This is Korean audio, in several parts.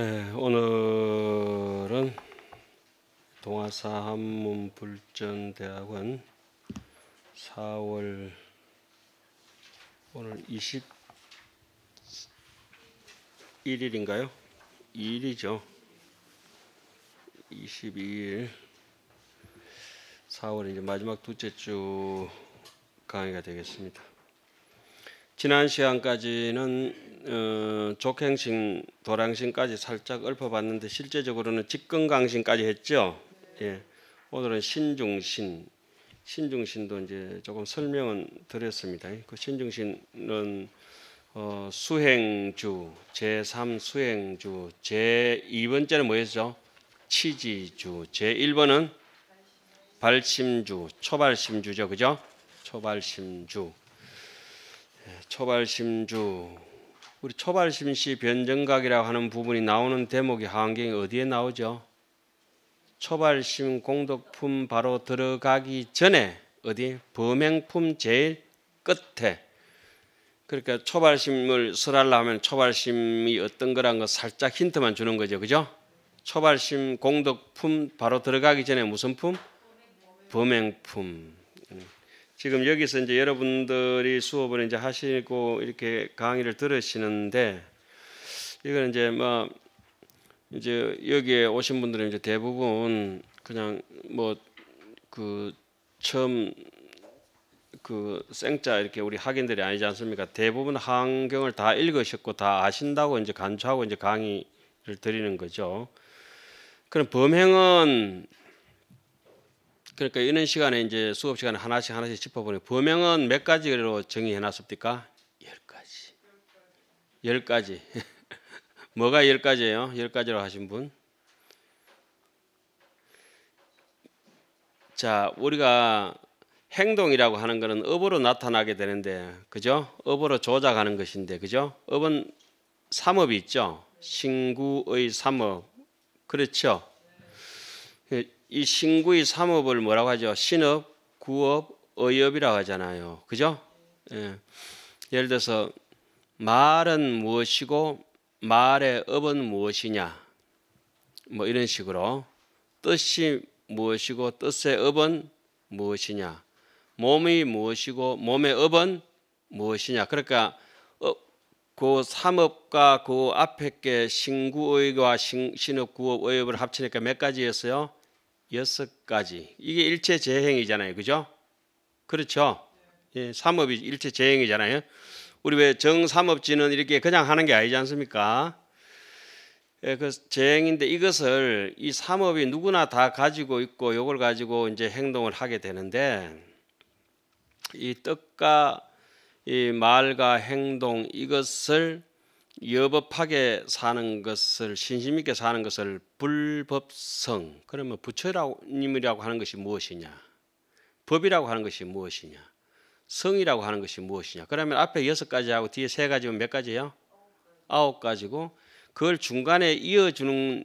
예, 오늘은 동아사 한문불전대학원 4월 오늘 21일인가요? 2일이죠. 22일 4월 이제 마지막 두째주 강의가 되겠습니다. 지난 시간까지는 어, 족행신, 도량신까지 살짝 읊어봤는데 실제적으로는 직근강신까지 했죠. 예. 오늘은 신중신, 신중신도 이제 조금 설명은 드렸습니다. 그 신중신은 어, 수행주, 제3 수행주, 제2번째는 뭐였죠? 치지주, 제1번은 발심주, 초발심주죠. 그죠? 초발심주. 초발심주 우리 초발심시 변정각이라고 하는 부분이 나오는 대목이 하경이 어디에 나오죠? 초발심 공덕품 바로 들어가기 전에 어디 범행품 제일 끝에 그러니까 초발심을 설하려면 초발심이 어떤 거란 거 살짝 힌트만 주는 거죠, 그죠? 초발심 공덕품 바로 들어가기 전에 무슨 품? 범행품. 지금 여기서 이제 여러분들이 수업을 이제 하시고 이렇게 강의를 들으시는데 이건 이제 뭐 이제 여기에 오신 분들은 이제 대부분 그냥 뭐 그 처음 그 생자 이렇게 우리 학인들이 아니지 않습니까? 대부분 환경을다 읽으셨고 다 아신다고 이제 간추하고 이제 강의를 드리는 거죠. 그럼 범행은 그러니까 이런 시간에 이제 수업 시간에 하나씩 하나씩 짚어보니 범행은 몇 가지로 정의해 놨습니까? 열 가지. 열 가지. 뭐가 열 가지예요? 열 가지로 하신 분? 자, 우리가 행동이라고 하는 것은 업으로 나타나게 되는데, 그죠? 업으로 조작하는 것인데, 그죠? 업은 삼업이 있죠. 신구의 삼업, 그렇죠? 이 신구의 삼업을 뭐라고 하죠? 신업, 구업, 의업이라고 하잖아요. 그죠? 예. 예를 들어서 말은 무엇이고 말의 업은 무엇이냐? 뭐 이런 식으로 뜻이 무엇이고 뜻의 업은 무엇이냐? 몸이 무엇이고 몸의 업은 무엇이냐? 그러니까 어, 그 삼업과 그 앞에 게 신구의와 신업구업의업을 합치니까 몇 가지였어요? 여섯 가지. 이게 일체 재행이잖아요. 그죠? 그렇죠? 예, 삼업이 일체 재행이잖아요. 우리 왜 정삼업지는 이렇게 그냥 하는 게 아니지 않습니까? 예, 그 재행인데 이것을 이 삼업이 누구나 다 가지고 있고 요걸 가지고 이제 행동을 하게 되는데 이 뜻과 이 말과 행동 이것을 여법하게 사는 것을 신심 있게 사는 것을 불법성 그러면 부처님이라고 하는 것이 무엇이냐 법이라고 하는 것이 무엇이냐 성이라고 하는 것이 무엇이냐 그러면 앞에 여섯 가지하고 뒤에 세 가지면 몇 가지예요? 아홉 가지고 그걸 중간에 이어주는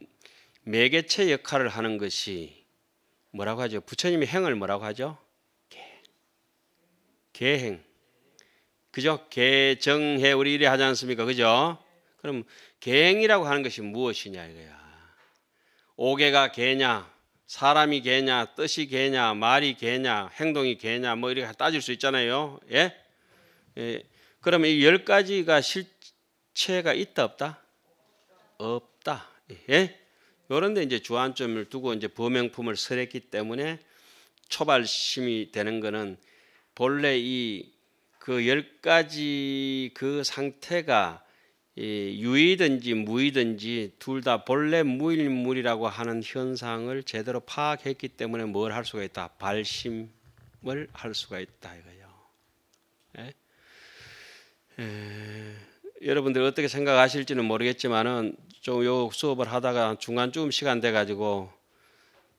매개체 역할을 하는 것이 뭐라고 하죠? 부처님의 행을 뭐라고 하죠? 계행. 그죠? 개정해 우리 이래 하지 않습니까? 그죠? 그럼 계행이라고 하는 것이 무엇이냐 이거야. 오개가 개냐, 사람이 개냐, 뜻이 개냐, 말이 개냐, 행동이 개냐, 뭐 이렇게 따질 수 있잖아요. 예? 예. 그러면 이 열 가지가 실체가 있다 없다? 없다. 예? 요런데 이제 주안점을 두고 이제 범행품을 설했기 때문에 초발심이 되는 거는 본래 이 그 열 가지 그 상태가 유이든지무이든지둘다 본래 무일물이라고 하는 현상을 제대로 파악했기 때문에 뭘 할 수가 있다. 발심을 할 수가 있다 이거요. 예? 예. 여러분들 어떻게 생각하실지는 모르겠지만은 좀 요 수업을 하다가 중간쯤 시간 돼 가지고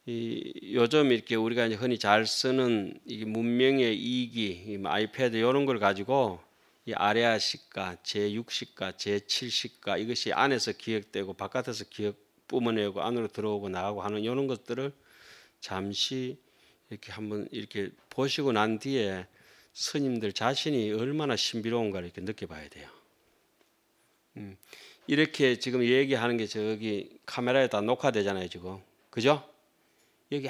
이 요즘 이렇게 우리가 이제 흔히 잘 쓰는 이 문명의 이기, 아이패드 이런 걸 가지고 이 아레아식과 제6식과 제7식과 이것이 안에서 기억되고 바깥에서 기억 뿜어내고 안으로 들어오고 나가고 하는 이런 것들을 잠시 이렇게 한번 이렇게 보시고 난 뒤에 스님들 자신이 얼마나 신비로운가를 이렇게 느껴봐야 돼요. 음, 이렇게 지금 얘기하는 게 저기 카메라에 다 녹화되잖아요, 지금. 그죠? 여기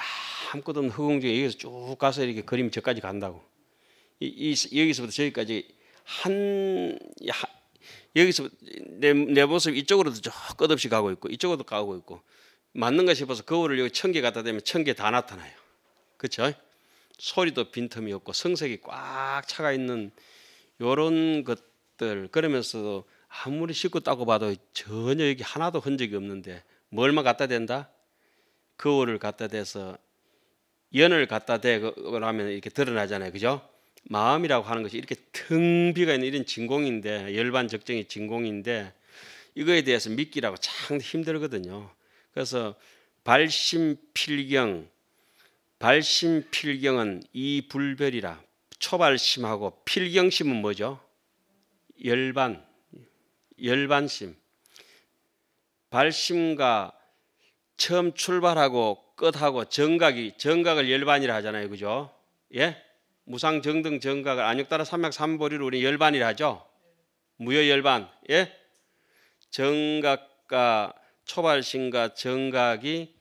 아무것도 없는 허공 중 여기서 쭉 가서 이렇게 그림 저까지 간다고. 이, 이 여기서부터 저기까지 한 여기서 내, 내 모습 이쪽으로도 쭉 끝없이 가고 있고 이쪽으로도 가고 있고 맞는가 싶어서 거울을 여기 천 개 갖다 대면 천 개 다 나타나요. 그렇죠? 소리도 빈틈이 없고 성색이 꽉 차가 있는 요런 것들 그러면서도 아무리 씻고 따고 봐도 전혀 여기 하나도 흔적이 없는데 뭘만 갖다 댄다? 거울을 갖다 대서 연을 갖다 대라면 이렇게 드러나잖아요. 그죠? 마음이라고 하는 것이 이렇게 텅 비가 있는 이런 진공인데 열반 적정의 진공인데 이거에 대해서 믿기라고 참 힘들거든요. 그래서 발심필경 발심필경은 이 불별이라 초발심하고 필경심은 뭐죠? 열반 열반심 발심과 처음 출발하고 끝하고 정각이 정각을 열반이라 하잖아요. 그죠? 예? 무상 정등 정각을 안역따라 삼맥 삼보리를 우리 열반이라 하죠. 무여 열반. 예? 정각과 초발신과 정각이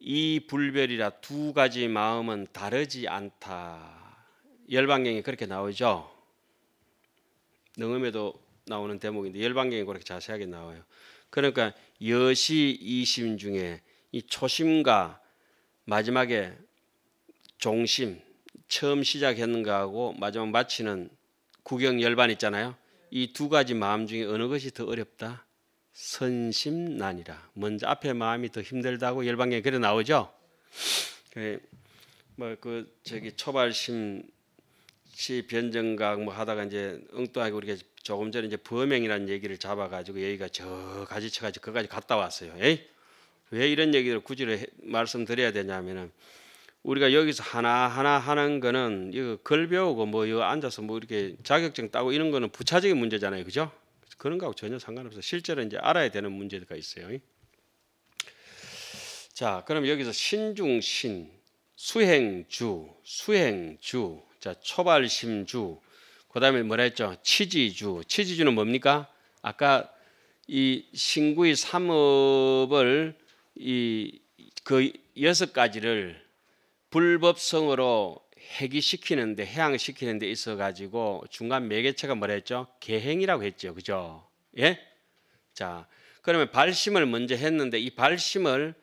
이 불별이라 두 가지 마음은 다르지 않다. 열반경이 그렇게 나오죠. 능음에도 나오는 대목인데 열반경이 그렇게 자세하게 나와요. 그러니까 여시 이심 중에 이 초심과 마지막에 종심 처음 시작했는가 하고 마지막 마치는 구경 열반 있잖아요. 이 두 가지 마음 중에 어느 것이 더 어렵다? 선심난이라. 먼저 앞에 마음이 더 힘들다고 열반경에 그래 나오죠. 그래 뭐그 저기 초발심 시 변정각 뭐 하다가 이제 엉뚱하게 우리가 조금 전에 이제 범행이라는 얘기를 잡아가지고 여기가 저가지 쳐가지고 그까지 갔다 왔어요. 에이? 왜 이런 얘기를 굳이 말씀드려야 되냐면은 우리가 여기서 하나하나 하는 거는 이거 글 배우고 뭐 이거 앉아서 뭐 이렇게 자격증 따고 이런 거는 부차적인 문제잖아요. 그죠? 그런 거하고 전혀 상관없어. 실제로 이제 알아야 되는 문제가 있어요. 자, 그럼 여기서 신중신, 수행주, 수행주, 자, 초발심주, 그 다음에 뭐라 했죠? 치지주. 치지주는 뭡니까? 아까 이 신구의 삼업을 이 그 여섯 가지를 불법성으로 해기시키는데 해양시키는 데 있어 가지고 중간 매개체가 뭐라 했죠? 개행이라고 했죠. 그죠? 예? 자, 그러면 발심을 먼저 했는데 이 발심을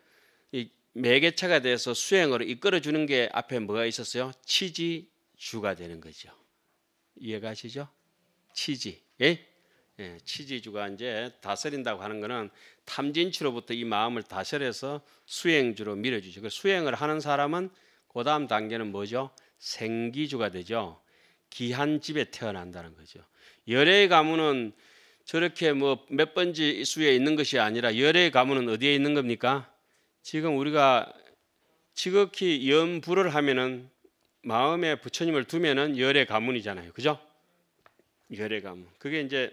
이 매개체가 돼서 수행으로 이끌어 주는 게 앞에 뭐가 있었어요? 치지 주가 되는 거죠. 이해가시죠? 치지. 예? 예, 치지주가 이제 다스린다고 하는 것은 탐진치로부터 이 마음을 다스려서 수행주로 밀어주죠. 그 수행을 하는 사람은 그 다음 단계는 뭐죠? 생기주가 되죠. 기한집에 태어난다는 거죠. 열애의 가문은 저렇게 뭐 몇 번지 수에 있는 것이 아니라 열애의 가문은 어디에 있는 겁니까? 지금 우리가 지극히 염불을 하면은 마음에 부처님을 두면은 열애 가문이잖아요. 그죠? 열애 가문. 그게 이제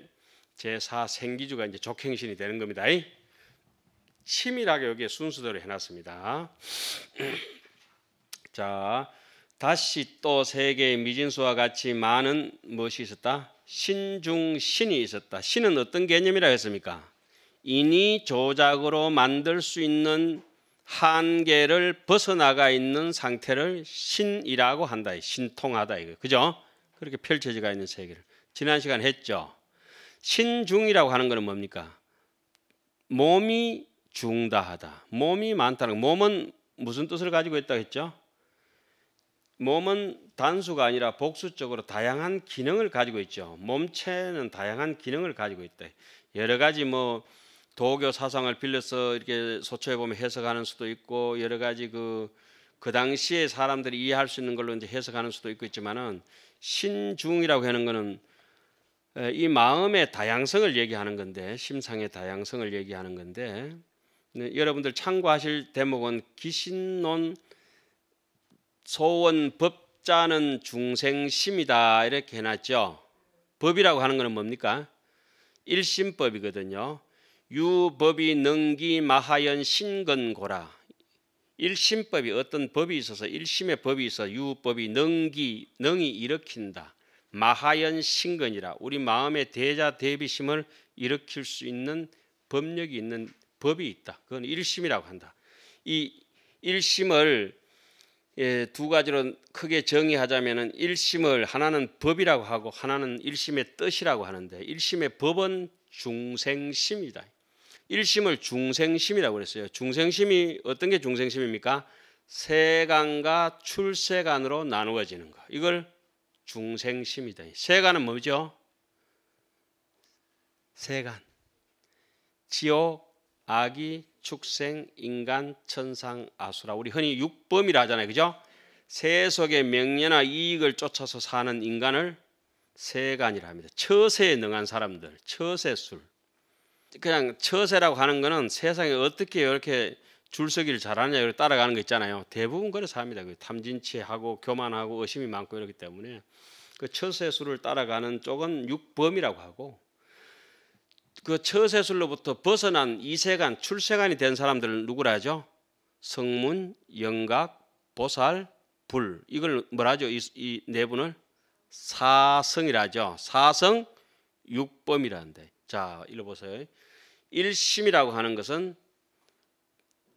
제4 생기주가 이제 적행신이 되는 겁니다. 치밀하게 여기에 순서대로 해놨습니다. 자, 다시 또 세계의 미진수와 같이 많은 무엇이 있었다? 신중신이 있었다. 신은 어떤 개념이라 했습니까? 인이 조작으로 만들 수 있는 한계를 벗어나가 있는 상태를 신이라고 한다. 신통하다 이거. 그죠? 그렇게 펼쳐지가 있는 세계를 지난 시간 했죠. 신중이라고 하는 것은 뭡니까? 몸이 중다하다. 몸이 많다는 거. 몸은 무슨 뜻을 가지고 있다 했죠? 몸은 단수가 아니라 복수적으로 다양한 기능을 가지고 있죠. 몸체는 다양한 기능을 가지고 있다. 여러 가지 뭐 도교 사상을 빌려서 이렇게 소처해 보면 해석하는 수도 있고 여러 가지 그그 그 당시에 사람들이 이해할 수 있는 걸로 이제 해석하는 수도 있고 있지만은 신중이라고 하는 거는 이 마음의 다양성을 얘기하는 건데 심상의 다양성을 얘기하는 건데 네, 여러분들 참고하실 대목은 기신론 소원 법자는 중생심이다 이렇게 해놨죠. 법이라고 하는 것은 뭡니까? 일심법이거든요. 유법이 능기 마하연 신건고라. 일심법이 어떤 법이 있어서 일심의 법이 있어 유법이 능기 능이 일으킨다. 마하연 신건이라 우리 마음의 대자 대비심을 일으킬 수 있는 법력이 있는 법이 있다. 그건 일심이라고 한다. 이 일심을 예, 두 가지로 크게 정의하자면은 일심을 하나는 법이라고 하고 하나는 일심의 뜻이라고 하는데 일심의 법은 중생심이다. 일심을 중생심이라고 그랬어요. 중생심이 어떤 게 중생심입니까? 세간과 출세간으로 나누어지는 거. 이걸 중생심이다. 세간은 뭐죠? 세간. 지옥, 악이, 축생, 인간, 천상, 아수라. 우리 흔히 육범이라 하잖아요. 그죠? 세속의 명예나 이익을 쫓아서 사는 인간을 세간이라 합니다. 처세에 능한 사람들, 처세술. 그냥 처세라고 하는 거는 세상에 어떻게 이렇게 줄서기를 잘하느냐 따라가는 거 있잖아요. 대부분 그래서 합니다. 그 탐진치하고 교만하고 의심이 많고 이러기 때문에 그 처세술을 따라가는 쪽은 육범이라고 하고 그 처세술로부터 벗어난 이세간, 출세간이 된 사람들은 누구라 하죠? 성문, 영각, 보살, 불. 이걸 뭐라 하죠? 이, 이 네 분을 사성이라죠. 사성, 육범이라는데. 자, 읽어보세요. 일심이라고 하는 것은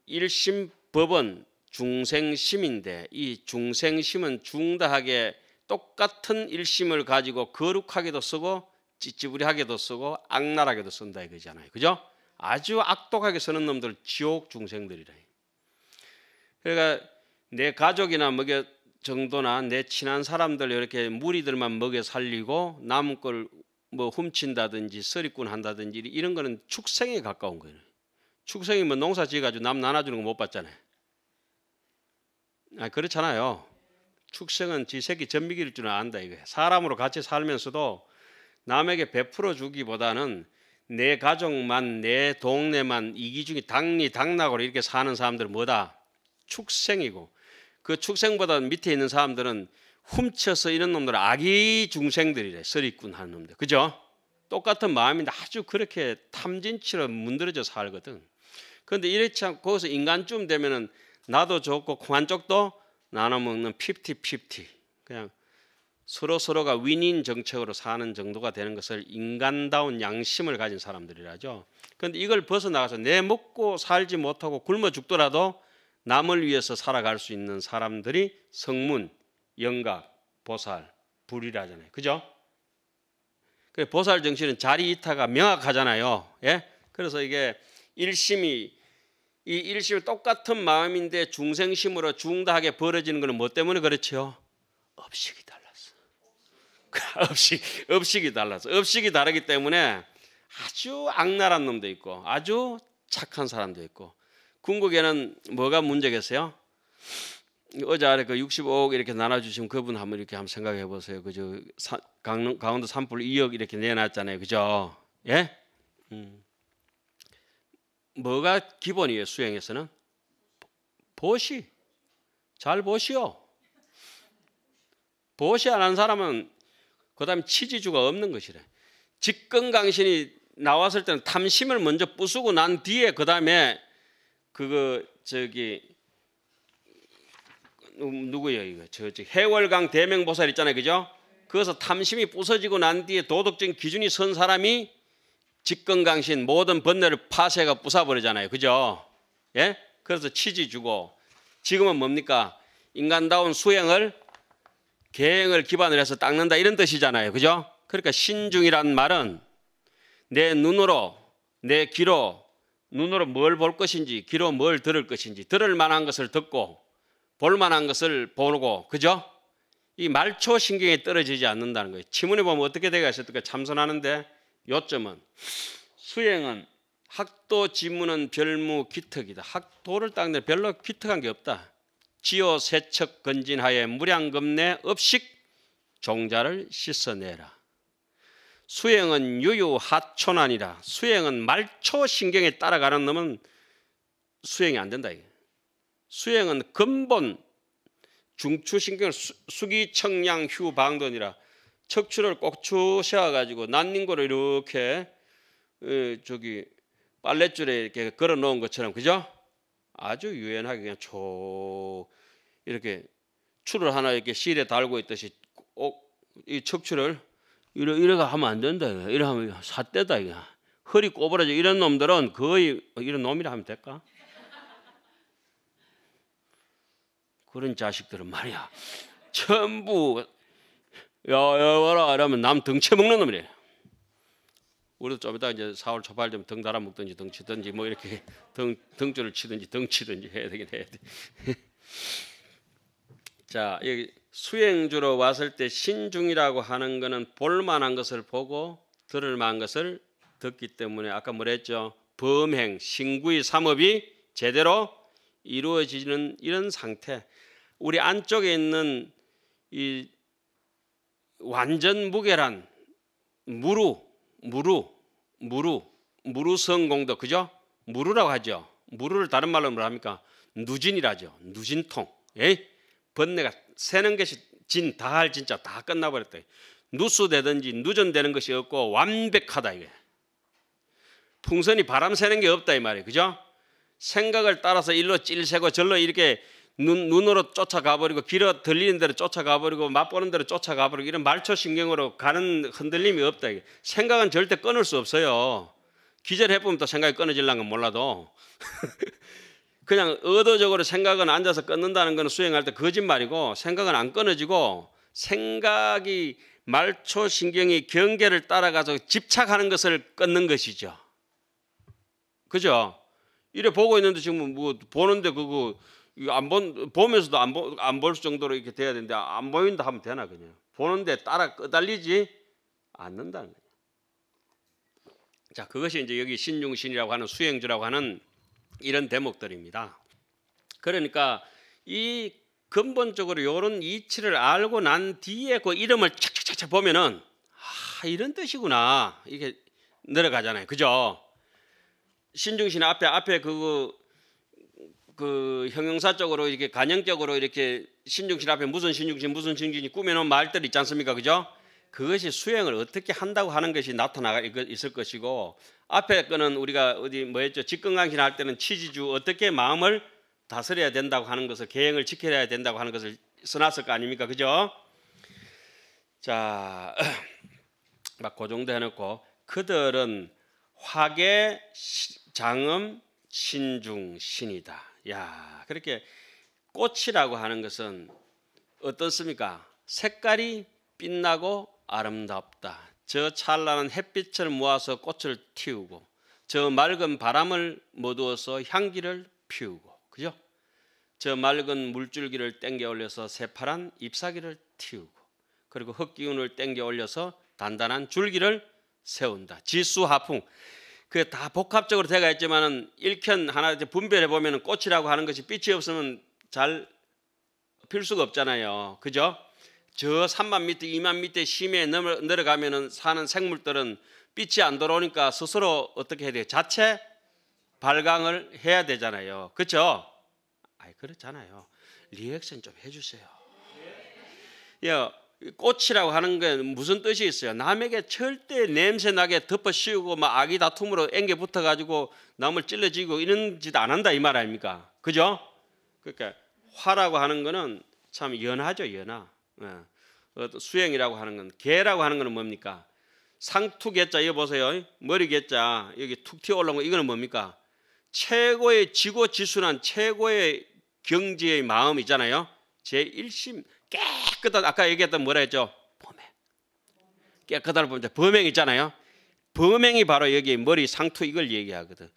일심 법은 중생심인데 이 중생심은 중다하게 똑같은 일심을 가지고 거룩하게도 쓰고 찌찌부리하게도 쓰고 악랄하게도 쓴다 이거잖아요. 그죠? 아주 악독하게 쓰는 놈들 지옥 중생들이래. 그러니까 내 가족이나 먹여 정도나 내 친한 사람들 이렇게 무리들만 먹여 살리고 남은 걸뭐 훔친다든지 쓰리꾼 한다든지 이런 거는 축생에 가까운 거예요. 축생이 뭐 농사 지어가지고 남 나눠주는 거 못 봤잖아요. 아 그렇잖아요. 축생은 지 새끼 전미기일 줄은 안다 이거예요. 사람으로 같이 살면서도 남에게 베풀어 주기보다는 내 가족만 내 동네만 이기중이 당리 당락으로 이렇게 사는 사람들은 뭐다? 축생이고 그 축생보다 밑에 있는 사람들은 훔쳐서 이런 놈들 아기 중생들이래 서리꾼 하는 놈들 그죠? 똑같은 마음인데 아주 그렇게 탐진치로 문드러져 살거든 그런데 이렇지 않고 거기서 인간쯤 되면은 나도 좋고 한쪽도 나눠먹는 피프티 피티 그냥 서로 서로가 윈인 정책으로 사는 정도가 되는 것을 인간다운 양심을 가진 사람들이라죠. 그런데 이걸 벗어나가서 내 먹고 살지 못하고 굶어 죽더라도 남을 위해서 살아갈 수 있는 사람들이 성문, 영각, 보살, 불이라잖아요. 그죠? 그 보살 정신은 자리 이타가 명확하잖아요. 예? 그래서 이게 일심이 이 일심이 똑같은 마음인데 중생심으로 중다하게 벌어지는 것은 뭐 때문에 그렇지 업식이 달라. 업식, 업식이 달라서 업식이 다르기 때문에 아주 악랄한 놈도 있고 아주 착한 사람도 있고 궁극에는 뭐가 문제겠어요? 어제 아래 그 65억 이렇게 나눠주신 그분 한번 이렇게 한번 생각해 보세요. 그저 강릉, 강원도 산불 2억 이렇게 내놨잖아요. 그죠? 예? 음. 뭐가 기본이에요? 수행에서는 보시 잘 보시오. 보시 안한 사람은 그다음 치지주가 없는 것이래. 직근강신이 나왔을 때는 탐심을 먼저 부수고 난 뒤에 그다음에 그거 저기 누구예요 이거 저, 저 해월강 대명보살 있잖아요 그죠? 그래서 탐심이 부서지고 난 뒤에 도덕적인 기준이 선 사람이 직근강신 모든 번뇌를 파쇄가 부숴버리잖아요 그죠? 예? 그래서 치지 주고 지금은 뭡니까? 인간다운 수행을 계행을 기반으로 해서 닦는다 이런 뜻이잖아요. 그죠? 그러니까 신중이란 말은 내 눈으로 내 귀로 눈으로 뭘 볼 것인지 귀로 뭘 들을 것인지 들을 만한 것을 듣고 볼 만한 것을 보고 그죠? 이 말초 신경이 떨어지지 않는다는 거예요. 지문에 보면 어떻게 되어 있을까 참선하는데 요점은 수행은 학도 지문은 별무 기특이다. 학도를 닦는데 별로 기특한 게 없다. 지오 세척 건진하에 무량금 내 업식 종자를 씻어내라. 수행은 유유 하초난이라. 수행은 말초 신경에 따라가는 놈은 수행이 안 된다. 이게. 수행은 근본 중추 신경을 수, 기 청량 휴방돈이라 척추를 꼭추 셔가지고 난닝고를 이렇게 어, 저기 빨랫줄에 이렇게 걸어 놓은 것처럼 그죠? 아주 유연하게 그냥 쭉 이렇게 추를 하나 이렇게 실에 달고 있듯이 꼭이 척추를 이러 이러가 하면 안 된다. 이러 하면 사대다 이게. 허리 꼬부라져 이런 놈들은 거의 이런 놈이라 하면 될까? 그런 자식들은 말이야. 전부 야야 와라 이러면 남 등쳐먹는 놈이래. 우리도 좀 이따 이제 4월 초발 좀등 달아 먹든지 등 치든지 뭐 이렇게 등 등줄을 치든지 등 치든지 해야 되긴 해야 돼. 자, 여기 수행주로 왔을 때 신중이라고 하는 것은 볼만한 것을 보고 들을 만한 것을 듣기 때문에 아까 뭐랬죠? 범행, 신구의 삼업이 제대로 이루어지는 이런 상태. 우리 안쪽에 있는 이 완전 무게란 무루 무루, 무루, 무루성공도 그죠? 무루라고 하죠. 무루를 다른 말로 뭐라 합니까? 누진이라죠. 누진통. 예? 번뇌가 새는 것이 진, 다 할 진짜 다 끝나버렸다. 누수되든지 누전되는 것이 없고 완벽하다 이게. 풍선이 바람 새는 게 없다 이 말이에요. 그죠? 생각을 따라서 일로 찔세고 절로 이렇게 눈, 눈으로 쫓아가 버리고 길어 들리는 대로 쫓아가 버리고 맛보는 대로 쫓아가 버리고 이런 말초 신경으로 가는 흔들림이 없다. 생각은 절대 끊을 수 없어요. 기절해 보면 또 생각이 끊어질란 건 몰라도 그냥 의도적으로 생각은 앉아서 끊는다는 건 수행할 때 거짓말이고 생각은 안 끊어지고 생각이 말초 신경이 경계를 따라가서 집착하는 것을 끊는 것이죠. 그죠? 이래 보고 있는데 지금 뭐 보는데 그거 안본 보면서도 안 볼 정도로 이렇게 돼야 되는데 안 보인다 하면 되나 그냥 보는데 따라 끄달리지 않는다는 거예요. 자 그것이 이제 여기 신중신이라고 하는 수행주라고 하는 이런 대목들입니다. 그러니까 이 근본적으로 이런 이치를 알고 난 뒤에 그 이름을 착착착착 보면은 아 이런 뜻이구나 이게 내려가잖아요. 그죠? 신중신 앞에 앞에 그 그형용사쪽으로 이렇게 간형적으로 이렇게 신중신 앞에 무슨 신중신 무슨 신중신이 꾸며놓은 말들 있지 않습니까? 그죠? 그것이 수행을 어떻게 한다고 하는 것이 나타나 가 있을 것이고 앞에 거는 우리가 어디 뭐였죠? 직근강신 할 때는 취지주 어떻게 마음을 다스려야 된다고 하는 것을 계행을 지켜야 된다고 하는 것을 써놨을 거 아닙니까? 그죠? 자, 막 고정도 그 해놓고 그들은 화계 장음 신중신이다. 야, 그렇게 꽃이라고 하는 것은 어떻습니까? 색깔이 빛나고 아름답다. 저 찬란한 햇빛을 모아서 꽃을 틔우고 저 맑은 바람을 모두어서 향기를 피우고 그죠? 저 맑은 물줄기를 땡겨 올려서 새파란 잎사귀를 틔우고 그리고 흙기운을 땡겨 올려서 단단한 줄기를 세운다. 지수 하풍. 그게 다 복합적으로 돼가 있지만은 일편 하나 이제 분별해 보면은 꽃이라고 하는 것이 빛이 없으면 잘 필 수가 없잖아요. 그죠? 저 3만 미터, 2만 미터 심해 내려가면은 사는 생물들은 빛이 안 들어오니까 스스로 어떻게 해야 돼요? 자체 발광을 해야 되잖아요. 그렇죠? 아이 그렇잖아요. 리액션 좀 해주세요. 예, 꽃이라고 하는 게 무슨 뜻이 있어요? 남에게 절대 냄새 나게 덮어 씌우고 막 아기 다툼으로 앵겨 붙어 가지고 남을 찔러지고 이런 짓 안 한다 이 말 아닙니까? 그죠? 그러니까 화라고 하는 거는 참 연하죠, 연하. 예. 어, 수행이라고 하는 건 개라고 하는 거는 뭡니까? 상투개자 이거 보세요. 머리개자 여기 툭 튀어 올라온 거 이거는 뭡니까? 최고의 지고지순한 최고의 경지의 마음이잖아요. 제 일심 깨 깨끗한 아까 얘기했던 뭐라 했죠? 범행. 깨끗한 범죄. 범행 있잖아요. 범행이 바로 여기 머리 상투 이걸 얘기하거든.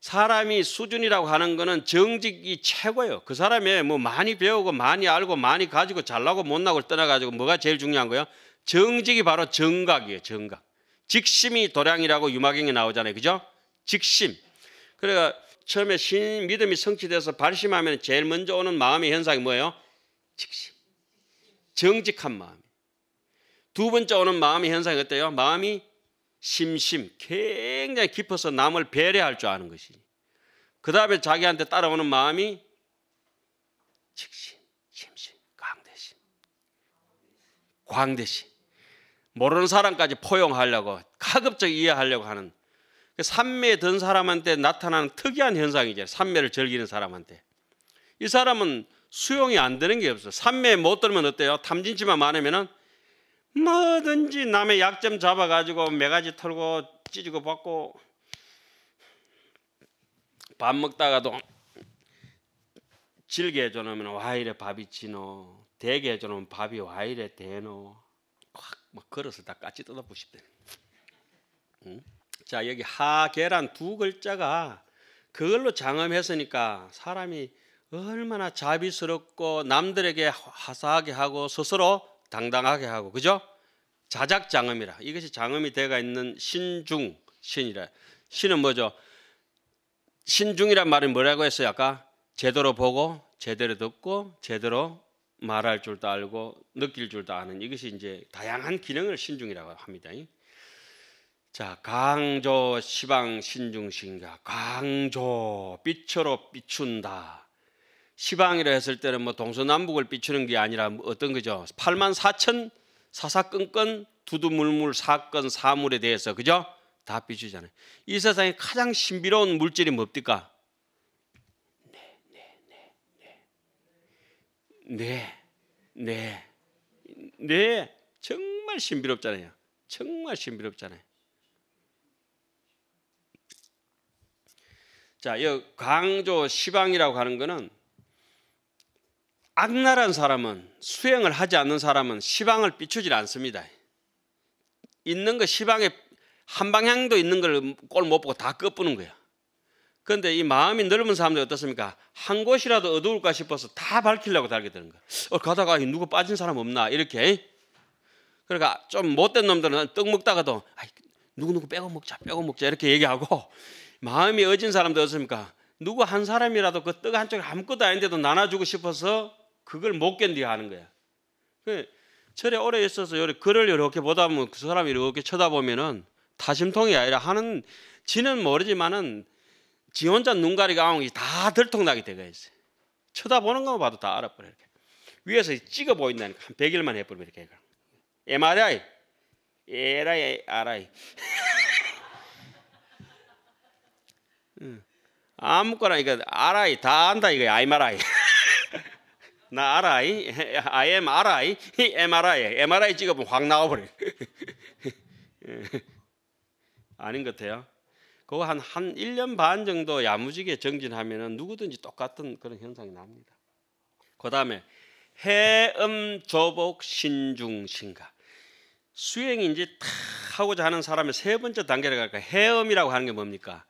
사람이 수준이라고 하는 거는 정직이 최고예요. 그 사람의 뭐 많이 배우고 많이 알고 많이 가지고 잘나고 못나고를 떠나가지고 뭐가 제일 중요한 거예요? 정직이 바로 정각이에요. 정각. 직심이 도량이라고 유마경에 나오잖아요. 그죠? 직심. 그러니 처음에 신 믿음이 성취돼서 발심하면 제일 먼저 오는 마음의 현상이 뭐예요? 직심. 정직한 마음. 두 번째 오는 마음의 현상이 어때요? 마음이 심심, 굉장히 깊어서 남을 배려할 줄 아는 것이지. 그 다음에 자기한테 따라오는 마음이 직심심심 광대심. 광대심. 모르는 사람까지 포용하려고 가급적 이해하려고 하는 산매에 그 든 사람한테 나타나는 특이한 현상이죠. 산매를 즐기는 사람한테. 이 사람은 수용이 안 되는 게 없어요. 삼매에 못 들으면 어때요? 탐진치만 많으면은 뭐든지 남의 약점 잡아가지고 매가지 털고 찢고 받고 밥 먹다가도 질게 해줘놓으면 와 이래 밥이 지노 대게 해줘놓으면 밥이 와 이래 대노 확막 뭐 걸어서 다 까치 뜯어보십대 응? 자 여기 하 계란 두 글자가 그걸로 장엄했으니까 사람이 얼마나 자비스럽고 남들에게 화사하게 하고 스스로 당당하게 하고 그죠? 자작 장음이라 이것이 장음이 되가 있는 신중 신이라 신은 뭐죠? 신중이란 말은 뭐라고 했어요? 아까 제대로 보고 제대로 듣고 제대로 말할 줄도 알고 느낄 줄도 아는 이것이 이제 다양한 기능을 신중이라고 합니다. 자, 강조 시방 신중신가 강조 빛으로 비춘다. 시방이라 했을 때는 뭐 동서남북을 비추는 게 아니라 뭐 어떤 거죠? 8만 4천 사사건건 두두물물 사건 사물에 대해서 그죠? 다 비추잖아요. 이 세상에 가장 신비로운 물질이 뭡니까? 네, 네, 네, 네, 네, 네, 네. 정말 신비롭잖아요. 정말 신비롭잖아요. 자, 이 광조 시방이라고 하는 거는 악랄한 사람은 수행을 하지 않는 사람은 시방을 비추질 않습니다. 있는 거 시방에 한 방향도 있는 걸 꼴 못 보고 다꺼뿌는 거야. 그런데 이 마음이 넓은 사람들 어떻습니까? 한 곳이라도 어두울까 싶어서 다 밝히려고 달게 되는 거예요 어, 가다가 누구 빠진 사람 없나 이렇게. 그러니까 좀 못된 놈들은 떡 먹다가도 아이, 누구 누구 빼고 먹자 빼고 먹자 이렇게 얘기하고 마음이 어진 사람들 어떻습니까? 누구 한 사람이라도 그 떡 한쪽에 아무것도 아닌데도 나눠주고 싶어서 그걸 못 견뎌 하는 거야. 그에 오래 있어서 요래 글을 이렇게 보다 보면 그 사람이 이렇게 쳐다보면은 다심통이 아니라 하는 지는 모르지만은 지 혼자 눈 가리고 아웅이 다 들통나게 되가 있어. 쳐다보는 것만 봐도 다 알아버려 이렇게. 위에서 찍어 보인다니까 한 100일만 해버리면 이렇게. MRI, LI, RI. 아무거나 이거 알아이 다 안다 이거 MRI. 나 RI, I am RI, MRI, MRI 찍어보면확 나와버려. 아닌 것 같아요. 그거 한, 한 1년 반 정도 야무지게 정진하면 누구든지 똑같은 그런 현상이 납니다. 그 다음에 해음조복 신중신가 수행이 이제 탁 하고자 하는 사람의 세 번째 단계를 갈까 해음이라고 하는 게 뭡니까?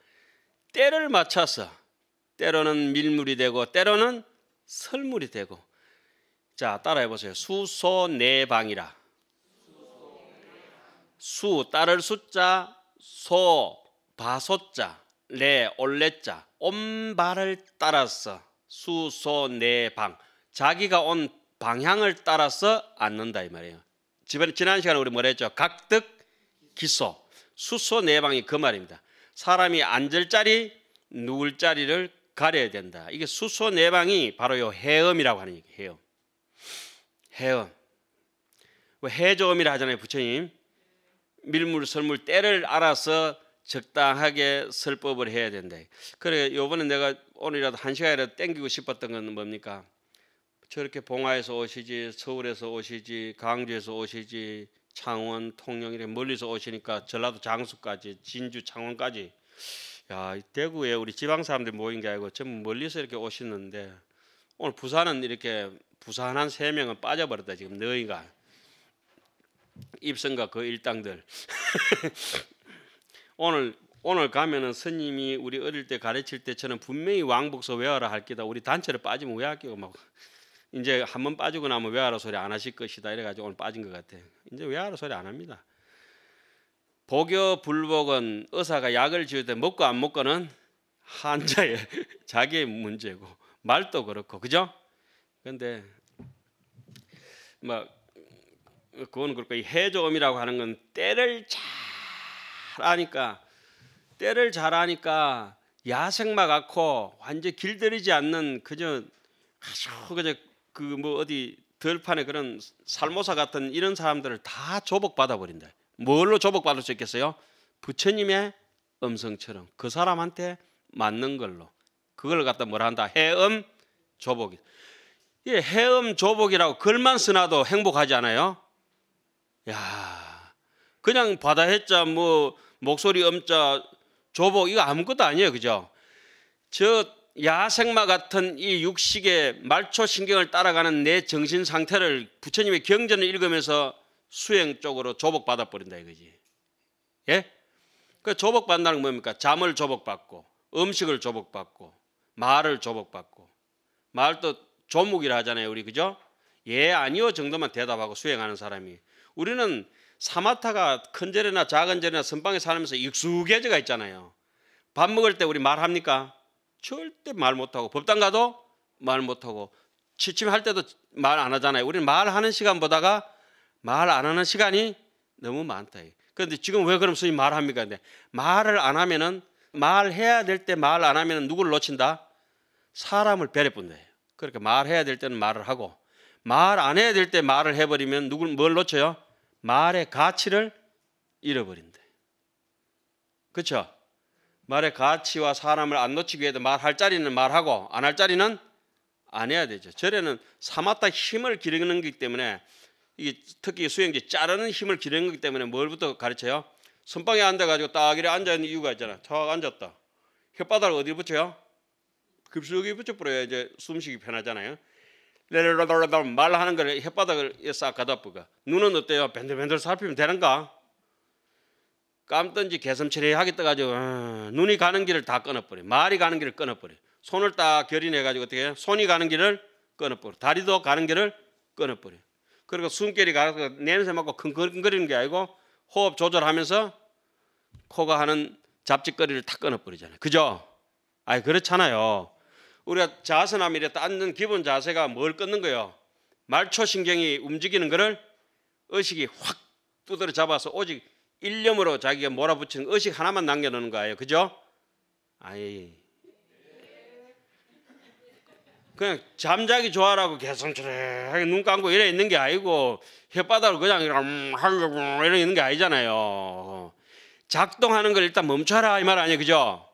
때를 맞춰서 때로는 밀물이 되고 때로는 설물이 되고 자 따라해 보세요. 수소내방이라. 수 따를 숫자 소 바소자 레 네, 올레자 온발을 따라서 수소내방 자기가 온 방향을 따라서 앉는다 이 말이에요. 지난 지난 시간에 우리 뭐랬죠? 각득 기소 수소내방이 그 말입니다. 사람이 앉을 자리 누울 자리를 가려야 된다. 이게 수소 내방이 바로 요 해음이라고 하는 얘기 해음. 해음. 뭐 해조음이라 하잖아요, 부처님. 밀물, 설물 때를 알아서 적당하게 설법을 해야 된다. 그래 요번에 내가 오늘이라도 한 시간이라도 땡기고 싶었던 건 뭡니까? 저렇게 봉화에서 오시지 서울에서 오시지 강주에서 오시지 창원 통영 이렇게 멀리서 오시니까 전라도 장수까지 진주 창원까지 야 대구에 우리 지방 사람들 모인 게 아니고 전 멀리서 이렇게 오시는데 오늘 부산은 이렇게 부산 한세 명은 빠져버렸다 지금 너희가 입성과 그 일당들 오늘 오늘 가면은 스님이 우리 어릴 때 가르칠 때처럼 분명히 왕복서 외워라 할 게다 우리 단체로 빠지면 왜 할게요 막 이제 한 번 빠지고 나면 외화라 소리 안 하실 것이다 이래가지고 오늘 빠진 것 같아 이제 외화라 소리 안 합니다 복여불복은 의사가 약을 지을 때 먹고 안 먹고는 환자의 자기의 문제고 말도 그렇고 그죠? 그런데뭐 그건 그렇고 해조음이라고 하는 건 때를 잘 아니까 때를 잘 아니까 야생마 같고 완전 길들이지 않는 그저 아주 그저 그뭐 어디 들판에 그런 살모사 같은 이런 사람들을 다 조복받아 버린다. 뭘로 조복받을 수 있겠어요? 부처님의 음성처럼 그 사람한테 맞는 걸로 그걸 갖다 뭐라 한다? 해음 조복. 이 예, 해음 조복이라고 글만 쓰나도 행복하지 않아요? 야, 그냥 바다 해자 뭐 목소리 음자 조복 이거 아무것도 아니에요, 그죠? 저 야생마 같은 이 육식의 말초 신경을 따라가는 내 정신 상태를 부처님의 경전을 읽으면서 수행 쪽으로 조복받아 버린다 이거지. 예? 그 조복받는다는 뭡니까? 잠을 조복받고 음식을 조복받고 말을 조복받고 말도 조목이라 하잖아요. 우리 그죠? 예, 아니요 정도만 대답하고 수행하는 사람이 우리는 사마타가 큰 절이나 작은 절이나 선방에 살면서 익숙해져가 있잖아요. 밥 먹을 때 우리 말합니까? 절대 말 못하고 법당 가도 말 못하고 취침할 때도 말 안 하잖아요. 우리는 말하는 시간 보다가 말안 하는 시간이 너무 많다. 그런데 지금 왜 그럼 스님 말합니까? 말을 안 하면은 말해야 될 때 말 안 하면은 누구를 놓친다? 사람을 배려뿐다. 그렇게 말해야 될 때는 말을 하고 말 안 해야 될 때 말을 해버리면 누굴 뭘 놓쳐요? 말의 가치를 잃어버린다. 그렇죠? 말의 가치와 사람을 안 놓치기 위해서 말할 자리는 말하고 안 할 자리는 안 해야 되죠. 절에는 사마타 힘을 기르는 기 때문에 이게 특히 수행지 자르는 힘을 기르는 거기 때문에 뭘부터 가르쳐요? 선방에 앉아가지고 딱 이래 앉아 있는 이유가 있잖아. 저 앉았다. 혓바닥을 어디 붙여요? 급수기 붙여버려야 이제 숨쉬기 편하잖아요. 레레라라라 말하는 걸 혓바닥을 싹가다 뿌가. 눈은 어때요? 밴들밴들 살피면 되는가? 깜든지개슴처리 하겠다 가지고 아, 눈이 가는 길을 다 끊어버려. 말이 가는 길을 끊어버려. 손을 딱 결인해 가지고 어떻게 해? 손이 가는 길을 끊어버려. 다리도 가는 길을 끊어버려. 그리고 그러니까 숨결이 가서 냄새 맡고 킁거리는 게 아니고 호흡 조절하면서 코가 하는 잡짓거리를 탁 끊어버리잖아요. 그죠? 아이 그렇잖아요. 우리가 자세나면 이렇게 앉는 기본 자세가 뭘 끊는 거예요? 말초신경이 움직이는 거를 의식이 확 두드려 잡아서 오직 일념으로 자기가 몰아붙이는 의식 하나만 남겨놓는 거예요. 그죠? 아이 그냥 잠자기 좋아라고 개성스레눈 감고 이래 있는 게 아니고 혓바닥을 그냥 이렇게 음, 하고 음, 이래 있는 게 아니잖아요. 작동하는 걸 일단 멈춰라 이 말 아니에요, 그죠?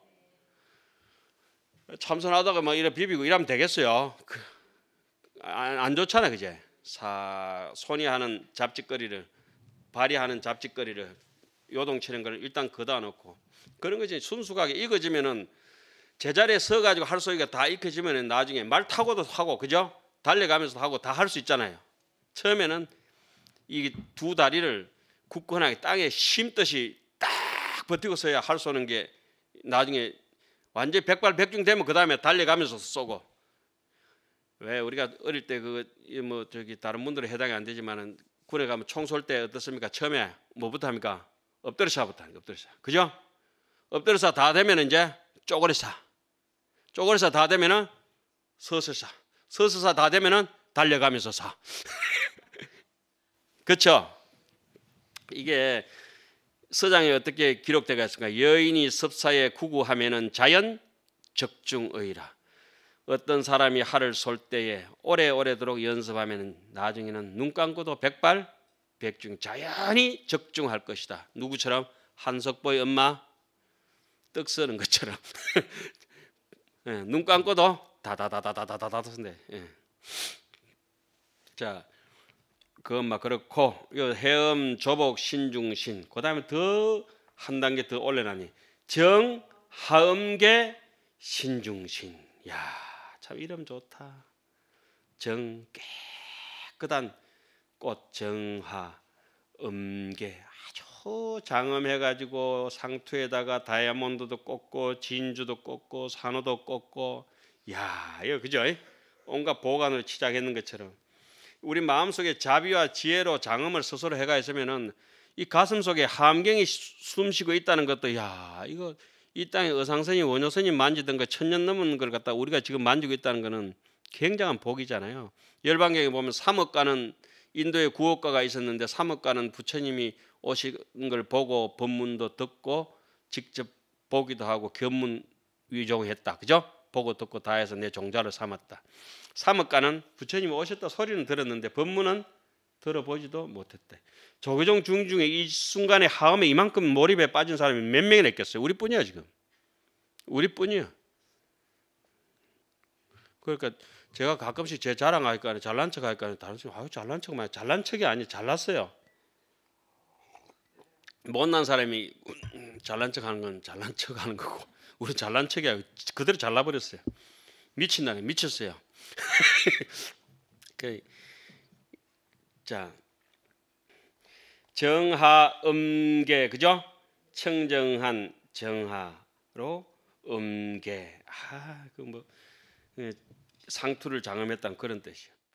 참선하다가 막 이래 비비고 이러면 되겠어요. 그, 안, 안 좋잖아, 그제? 사, 손이 하는 잡짓거리를 발이 하는 잡짓거리를 요동치는 걸 일단 걷어놓고 그런 거지 순수하게 익어지면은 제자리에 서가지고 할 소리가 다 익혀지면 나중에 말 타고도 하고 그죠? 달려가면서 도 하고 다 할 수 있잖아요. 처음에는 이 두 다리를 굳건하게 땅에 심듯이딱 버티고 서야 할 쏘는 게 나중에 완전히 백발백중 되면 그 다음에 달려가면서 쏘고 왜 우리가 어릴 때그뭐 저기 다른 분들은 해당이 안 되지만은 군에 가면 총 쏠 때 어떻습니까? 처음에 뭐부터 합니까? 엎드려서부터 하는 엎드려서 그죠? 엎드려서 다 되면 이제 쪼그려서 쪼그려서 다 되면은 서서 사. 서서 사다 되면은 달려가면서 사. 그쵸 이게 서장에 어떻게 기록되어 있습니까? 여인이 섭사에 구구하면은 자연 적중의라. 어떤 사람이 하를 쏠 때에 오래오래도록 연습하면 나중에는 눈 감고도 백발 백중 자연히 적중할 것이다. 누구처럼 한석보의 엄마 떡 쓰는 것처럼 예, 눈 감고도 다다다다다다다다 던데 예. 자, 그건 막 그렇고 요 해음 조복 신중신 그다음에 더 한 단계 더 올려나니 정 하음계 신중신. 야, 참 이름 좋다. 정 깨끗한 꽃 정하 음계 그 장엄해가지고 상투에다가 다이아몬드도 꽂고 진주도 꽂고 산호도 꽂고 야 이거 그죠? 온갖 보관을 시작했는 것처럼 우리 마음속에 자비와 지혜로 장엄을 스스로 해가 있으면은 이 가슴 속에 함경이 숨쉬고 있다는 것도 야 이거 이 땅에 의상선이 원효선이 만지던 거 천년 넘은 걸 갖다 우리가 지금 만지고 있다는 거는 굉장한 복이잖아요. 열방경에 보면 3억 가는 인도에 구호가가 있었는데 사목가는 부처님이 오신 걸 보고 법문도 듣고 직접 보기도 하고 견문 위종했다. 그죠? 보고 듣고 다 해서 내 종자를 삼았다. 사목가는 부처님이 오셨다 소리는 들었는데 법문은 들어보지도 못했대. 조교종 중중에 이 순간에 하음에 이만큼 몰입에 빠진 사람이 몇 명이나 있겠어요? 우리뿐이야 지금. 우리뿐이야. 그러니까 제가 가끔씩 제 자랑할까 잘난 척할까 다른 사람 아유 잘난 척만 잘난 척이 아니에요 잘났어요. 못난 사람이 잘난 척하는 건 잘난 척하는 거고 우리 잘난 척이야 그대로 잘라버렸어요. 미친다네 미쳤어요. 그, 자 정하 음계 그죠? 청정한 정하로 음계 아그뭐 예, 상투를 장엄했다는 그런 뜻이에요.